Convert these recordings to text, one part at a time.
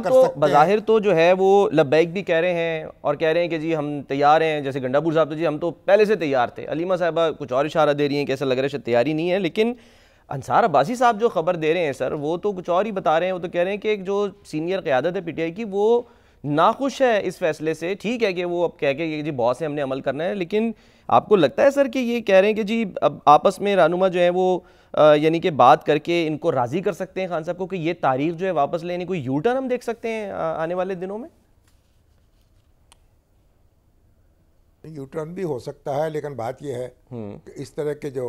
तो बाहिर तो जो है वो लब्बैक भी कह रहे हैं और कह रहे हैं कि जी हम तैयार हैं जैसे गंडापुर साहब तो जी हम तो पहले से तैयार थे अलीमा साहबा कुछ और इशारा दे रही हैं कि ऐसा लग रहा है शायद तैयारी नहीं है लेकिन अंसार अब्बासी साहब जो खबर दे रहे हैं सर वो तो कुछ और ही बता रहे हैं वो तो कह रहे हैं कि एक जो सीनियर क्यादत है पीटीआई की वो नाखुश है इस फैसले से ठीक है कि वो अब कह के जी बहुत से हमने अमल करना है लेकिन आपको लगता है सर कि ये कह रहे हैं कि जी अब आपस में रानुमा जो है वो यानी कि बात करके इनको राज़ी कर सकते हैं खान साहब को कि ये तारीख जो है वापस लेने कोई यू टर्न हम देख सकते हैं आने वाले दिनों में यू टर्न भी हो सकता है लेकिन बात यह है हम्म। कि इस तरह के जो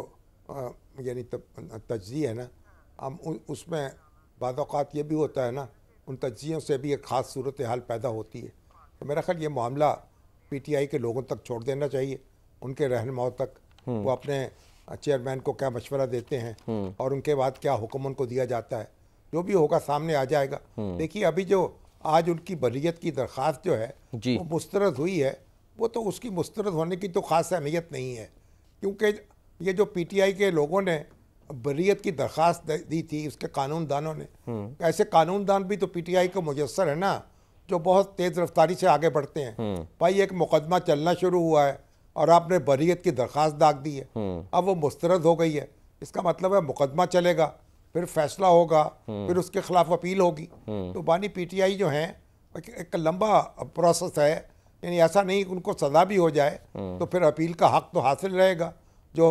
यानी तजी है ना हम उसमें बाद ये भी होता है ना उन तजियों से भी एक ख़ास सूरत हाल पैदा होती है तो मेरा ख्याल ये मामला पी टी आई के लोगों तक छोड़ देना चाहिए उनके रहनुमाओं तक हम्म। वो अपने चेयरमैन को क्या मशवरा देते हैं हम्म। और उनके बाद क्या हुक्म उनको दिया जाता है जो भी होगा सामने आ जाएगा हम्म। देखिए अभी जो आज उनकी बरीयत की दरख्वास्त जो है वो मुस्तरद हुई है वो तो उसकी मुस्तरद होने की तो ख़ास अहमियत नहीं है क्योंकि ये जो पीटीआई के लोगों ने बरीत की दरख्वास्त दी थी उसके कानून दानों ने हम्म। ऐसे कानून दान भी तो पीटीआई को मुयसर है ना जो बहुत तेज़ रफ्तारी से आगे बढ़ते हैं हम्म। भाई एक मुकदमा चलना शुरू हुआ है और आपने बरीत की दरख्वास्त दाग दी है हम्म। अब वो मुस्तरद हो गई है इसका मतलब है मुकदमा चलेगा फिर फैसला होगा फिर उसके खिलाफ अपील होगी तो बानी पीटीआई जो है एक लंबा प्रोसेस है यानी ऐसा नहीं उनको सजा भी हो जाए तो फिर अपील का हक तो हासिल रहेगा जो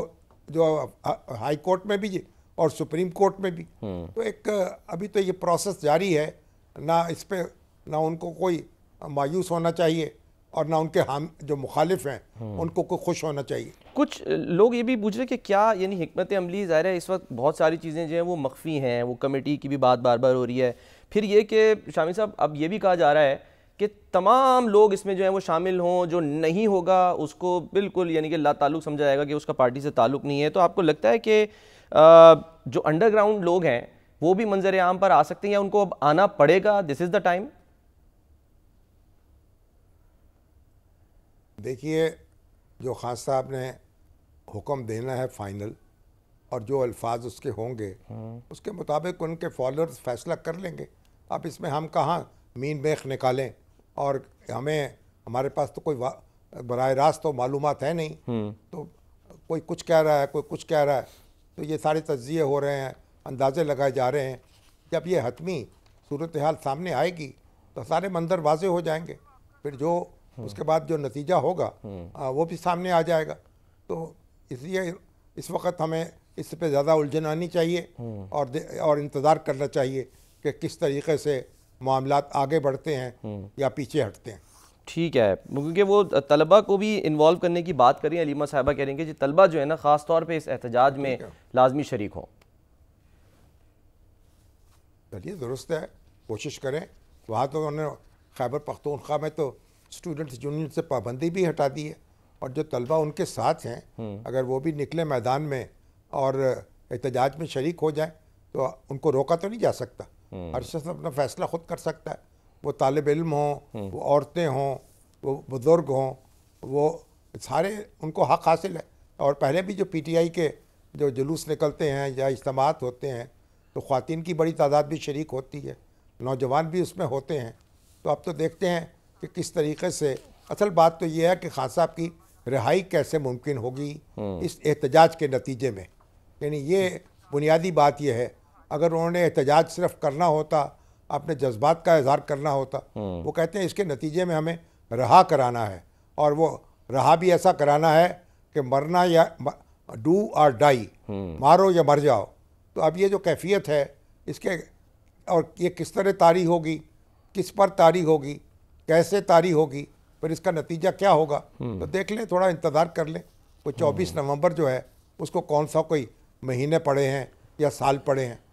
जो हाई कोर्ट में भी और सुप्रीम कोर्ट में भी हम्म। तो एक अभी तो ये प्रोसेस जारी है ना इस पर ना उनको कोई मायूस होना चाहिए और ना उनके हम जो मुखालिफ हैं हम्म। उनको को खुश होना चाहिए कुछ लोग ये भी पूछ रहे कि क्या यानी हमत अमली ज़ाहिर है इस वक्त बहुत सारी चीज़ें जो हैं वो मख्फी हैं वो कमेटी की भी बात बार बार हो रही है फिर ये कि शामी साहब अब ये भी कहा जा रहा है कि तमाम लोग इसमें जो है वो शामिल हों जो नहीं होगा उसको बिल्कुल यानी कि ला तल्लुक समझा जाएगा कि उसका पार्टी से ताल्लुक नहीं है तो आपको लगता है कि जो अंडरग्राउंड लोग हैं वो भी मंजर आम पर आ सकते हैं या उनको अब आना पड़ेगा दिस इज़ द टाइम देखिए जो खान साहब ने हुक्म देना है फाइनल और जो अल्फाज उसके होंगे हम्म। उसके मुताबिक उनके फॉलोअर्स फैसला कर लेंगे अब इसमें हम कहाँ मीन बेख निकालें और हमें हमारे पास तो कोई बर रास्त तो मालूम है नहीं हम्म। तो कोई कुछ कह रहा है कोई कुछ कह रहा है तो ये सारे तजिए हो रहे हैं अंदाजे लगाए जा रहे हैं जब ये हतमी सूरत हाल सामने आएगी तो सारे मंदिर वाजे हो जाएंगे फिर जो हम्म। उसके बाद जो नतीजा होगा हम्म। आ, वो भी सामने आ जाएगा तो इसलिए इस वक्त हमें इस पर ज़्यादा उलझन आनी चाहिए और और इंतज़ार करना चाहिए कि किस तरीके से मामला आगे बढ़ते हैं हम्म। या पीछे हटते हैं ठीक है क्योंकि वो तलबा को भी इन्वॉल्व करने की बात करें अलीमा साहबा कह रही हैं कि तलबा जो है ना ख़ास तौर पर इस एहतजाज में लाजमी शरीक हों चलिए दुरुस्त है कोशिश करें वहाँ तो उन्होंने खैबर पख्तूनख्वा में तो स्टूडेंट्स यूनियन से पाबंदी भी हटा दी है और जो तलबा उनके साथ हैं हम्म। अगर वो भी निकले मैदान में और एहतजाज में शरीक हो जाए तो उनको रोका तो नहीं जा सकता हम्म। हर शख्स अपना फैसला खुद कर सकता है वो तालब इल्म हों हम्म। वो औरतें हों वो बुज़ुर्ग हों वो सारे उनको हक हासिल है और पहले भी जो पी टी आई के जो जुलूस निकलते हैं या इज्तम होते हैं तो ख़वान की बड़ी तादाद भी शरीक होती है नौजवान भी उसमें होते हैं तो आप तो देखते हैं कि किस तरीके से असल बात तो ये है कि खान साहब की रिहाई कैसे मुमकिन होगी हम्म। इस एहतजाज के नतीजे में यानी ये बुनियादी बात यह है अगर उन्होंने एहतजाज सिर्फ करना होता अपने जज्बात का इजहार करना होता हम्म। वो कहते हैं इसके नतीजे में हमें रहा कराना है और वो रहा भी ऐसा कराना है कि मरना या डू और डाई हम्म। मारो या मर जाओ तो अब ये जो कैफियत है इसके और ये किस तरह तारी होगी किस पर तारी होगी कैसे तारी होगी फिर इसका नतीजा क्या होगा हम्म। तो देख लें थोड़ा इंतज़ार कर लें कोई चौबीस नवंबर जो है उसको कौन सा कोई महीने पड़े हैं या साल पड़े हैं